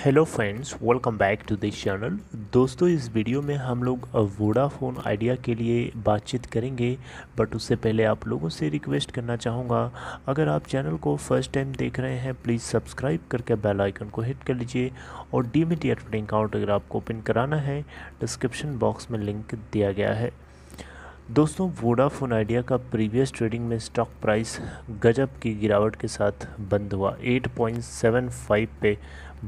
hello friends welcome back to this channel दोस्तों इस video में हम लोग वोडाफोन आइडिया के लिए बातचीत करेंगे बट उससे पहले आप लोगों से रिक्वेस्ट करना चाहूँगा अगर आप चैनल को फर्स्ट टाइम देख रहे हैं प्लीज़ सब्सक्राइब करके बेल आइकन को हिट कर लीजिए और डीमिट एडवर्टिंग अकाउंट अगर आपको ओपन कराना है डिस्क्रिप्शन बॉक्स में लिंक दिया गया है दोस्तों वोडाफोन आइडिया का प्रीवियस ट्रेडिंग में स्टॉक प्राइस गजब की गिरावट के साथ बंद हुआ 8.75 पे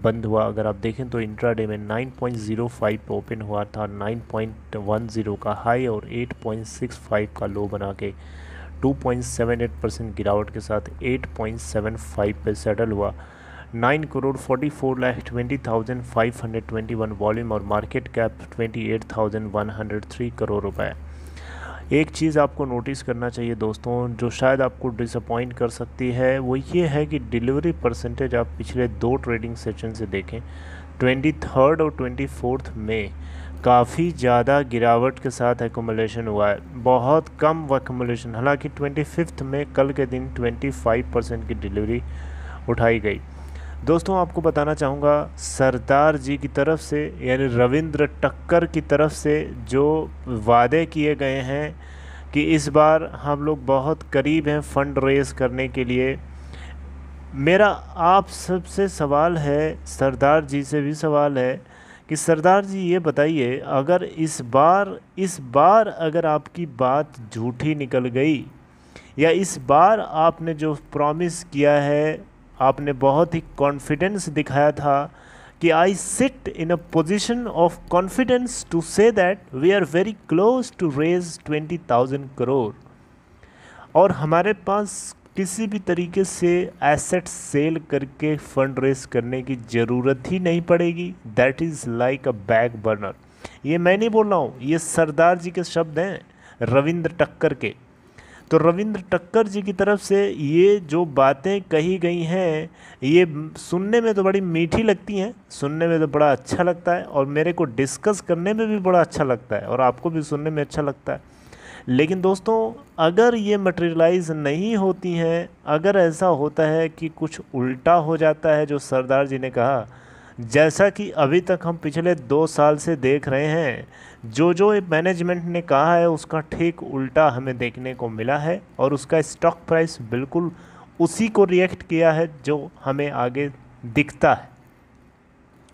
बंद हुआ अगर आप देखें तो इंट्राडे में 9.05 पे ओपन हुआ था 9.10 का हाई और 8.65 का लो बना के 2.78 परसेंट गिरावट के साथ 8.75 पे सेटल हुआ nine crore forty four lakh twenty thousand five hundred twenty one volume और market cap twenty eight thousand one hundred three crore रुपए एक चीज़ आपको नोटिस करना चाहिए दोस्तों जो शायद आपको डिसअपॉइंट कर सकती है वो ये है कि डिलीवरी परसेंटेज आप पिछले दो ट्रेडिंग सेशन से देखें ट्वेंटी थर्ड और ट्वेंटी फोर्थ में काफ़ी ज़्यादा गिरावट के साथ एकोमोलेशन हुआ है बहुत कम वकोमोलेशन हालांकि ट्वेंटी फिफ्थ में कल के दिन ट्वेंटी फाइव परसेंट की डिलीवरी उठाई गई दोस्तों आपको बताना चाहूँगा सरदार जी की तरफ से यानी रविंद्र टक्कर की तरफ से जो वादे किए गए हैं कि इस बार हम लोग बहुत करीब हैं फंड रेज करने के लिए मेरा आप सबसे सवाल है सरदार जी से भी सवाल है कि सरदार जी ये बताइए अगर इस बार इस बार अगर आपकी बात झूठी निकल गई या इस बार आपने जो प्रॉमिस किया है आपने बहुत ही कॉन्फिडेंस दिखाया था कि I sit in a position of confidence to say that we are very close to raise twenty thousand crore और हमारे पास किसी भी तरीके से एसेट सेल करके फंड रेज करने की ज़रूरत ही नहीं पड़ेगी that is like a back burner ये मैं नहीं बोल रहा हूँ ये सरदार जी के शब्द हैं रविंद्र टक्कर के तो रविंद्र टक्कर जी की तरफ से ये जो बातें कही गई हैं ये सुनने में तो बड़ी मीठी लगती हैं सुनने में तो बड़ा अच्छा लगता है और मेरे को डिस्कस करने में भी बड़ा अच्छा लगता है और आपको भी सुनने में अच्छा लगता है लेकिन दोस्तों अगर ये मटेरियलाइज नहीं होती हैं अगर ऐसा होता है कि कुछ उल्टा हो जाता है जो सरदार जी ने कहा जैसा कि अभी तक हम पिछले दो साल से देख रहे हैं जो जो मैनेजमेंट ने कहा है उसका ठीक उल्टा हमें देखने को मिला है और उसका स्टॉक प्राइस बिल्कुल उसी को रिएक्ट किया है जो हमें आगे दिखता है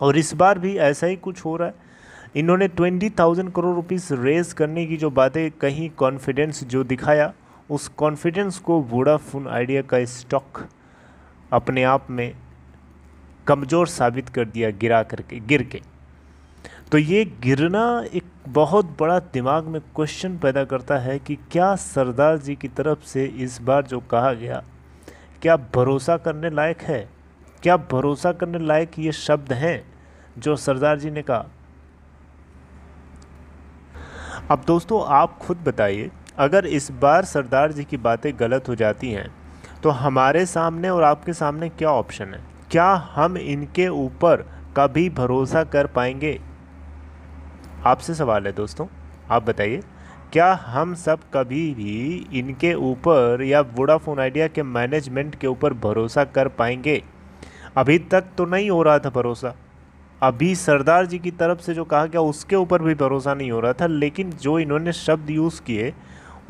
और इस बार भी ऐसा ही कुछ हो रहा है इन्होंने twenty thousand crore rupees raise करने की जो बातें कहीं कॉन्फिडेंस जो दिखाया उस कॉन्फिडेंस को वोडाफोन आइडिया का स्टॉक अपने आप में कमज़ोर साबित कर दिया गिरा करके गिर के तो ये गिरना एक बहुत बड़ा दिमाग में क्वेश्चन पैदा करता है कि क्या सरदार जी की तरफ से इस बार जो कहा गया क्या भरोसा करने लायक है क्या भरोसा करने लायक ये शब्द हैं जो सरदार जी ने कहा अब दोस्तों आप खुद बताइए अगर इस बार सरदार जी की बातें गलत हो जाती हैं तो हमारे सामने और आपके सामने क्या ऑप्शन है क्या हम इनके ऊपर कभी भरोसा कर पाएंगे आपसे सवाल है दोस्तों आप बताइए क्या हम सब कभी भी इनके ऊपर या वोडाफोन आइडिया के मैनेजमेंट के ऊपर भरोसा कर पाएंगे अभी तक तो नहीं हो रहा था भरोसा अभी सरदार जी की तरफ से जो कहा गया उसके ऊपर भी भरोसा नहीं हो रहा था लेकिन जो इन्होंने शब्द यूज़ किए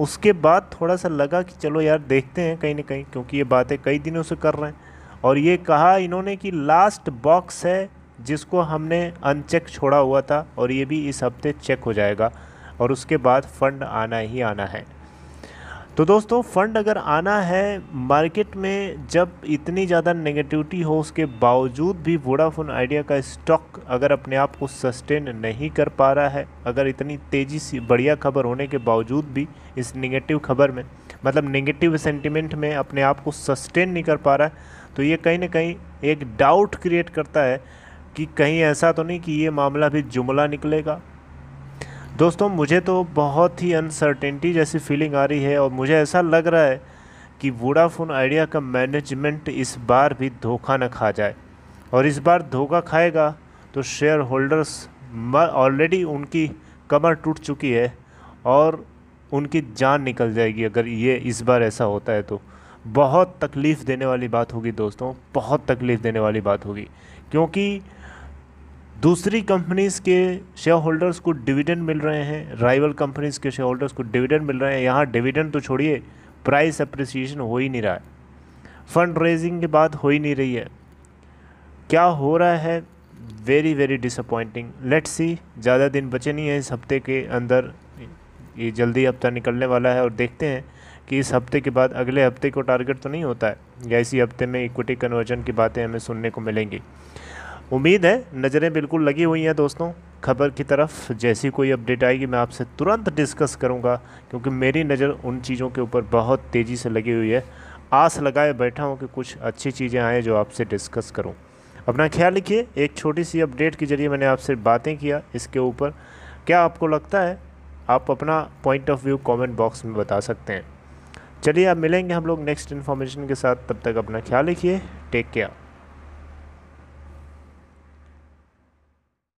उसके बाद थोड़ा सा लगा कि चलो यार देखते हैं कहीं ना कहीं क्योंकि ये बातें कई दिनों से कर रहे हैं और ये कहा इन्होंने कि लास्ट बॉक्स है जिसको हमने अनचेक छोड़ा हुआ था और ये भी इस हफ्ते चेक हो जाएगा और उसके बाद फ़ंड आना ही आना है तो दोस्तों फ़ंड अगर आना है मार्केट में जब इतनी ज़्यादा नेगेटिविटी हो उसके बावजूद भी वोडाफोन आइडिया का स्टॉक अगर अपने आप को सस्टेन नहीं कर पा रहा है अगर इतनी तेज़ी से बढ़िया खबर होने के बावजूद भी इस नेगेटिव खबर में मतलब नेगेटिव सेंटिमेंट में अपने आप को सस्टेन नहीं कर पा रहा है तो ये कहीं ना कहीं एक डाउट क्रिएट करता है कि कहीं ऐसा तो नहीं कि ये मामला भी जुमला निकलेगा दोस्तों मुझे तो बहुत ही अनसर्टेनिटी जैसी फीलिंग आ रही है और मुझे ऐसा लग रहा है कि वोडाफोन आइडिया का मैनेजमेंट इस बार भी धोखा न खा जाए और इस बार धोखा खाएगा तो शेयर होल्डर्स ऑलरेडी उनकी कमर टूट चुकी है और उनकी जान निकल जाएगी अगर ये इस बार ऐसा होता है तो बहुत तकलीफ़ देने वाली बात होगी दोस्तों बहुत तकलीफ़ देने वाली बात होगी क्योंकि दूसरी कंपनीज़ के शेयर होल्डर्स को डिविडेंड मिल रहे हैं राइवल कंपनीज़ के शेयर होल्डर्स को डिविडेंड मिल रहे हैं यहाँ डिविडेंड तो छोड़िए प्राइस अप्रिसिएशन हो ही नहीं रहा है फंड रेजिंग की बात हो ही नहीं रही है क्या हो रहा है very very disappointing let's see ज़्यादा दिन बचे नहीं हैं इस हफ्ते के अंदर ये जल्दी हफ्ता निकलने वाला है और देखते हैं कि इस हफ्ते के बाद अगले हफ्ते को टारगेट तो नहीं होता है या इसी हफ्ते में इक्विटी कन्वर्जन की बातें हमें सुनने को मिलेंगी उम्मीद है नज़रें बिल्कुल लगी हुई हैं दोस्तों खबर की तरफ जैसी कोई अपडेट आएगी मैं आपसे तुरंत डिस्कस करूंगा क्योंकि मेरी नज़र उन चीज़ों के ऊपर बहुत तेज़ी से लगी हुई है आस लगाए बैठा हूं कि कुछ अच्छी चीज़ें आएँ जो आपसे डिस्कस करूं अपना ख्याल रखिए एक छोटी सी अपडेट के जरिए मैंने आपसे बातें किया इसके ऊपर क्या आपको लगता है आप अपना point of view comment box में बता सकते हैं चलिए अब मिलेंगे हम लोग नेक्स्ट इन्फॉर्मेशन के साथ तब तक अपना ख्याल रखिए टेक केयर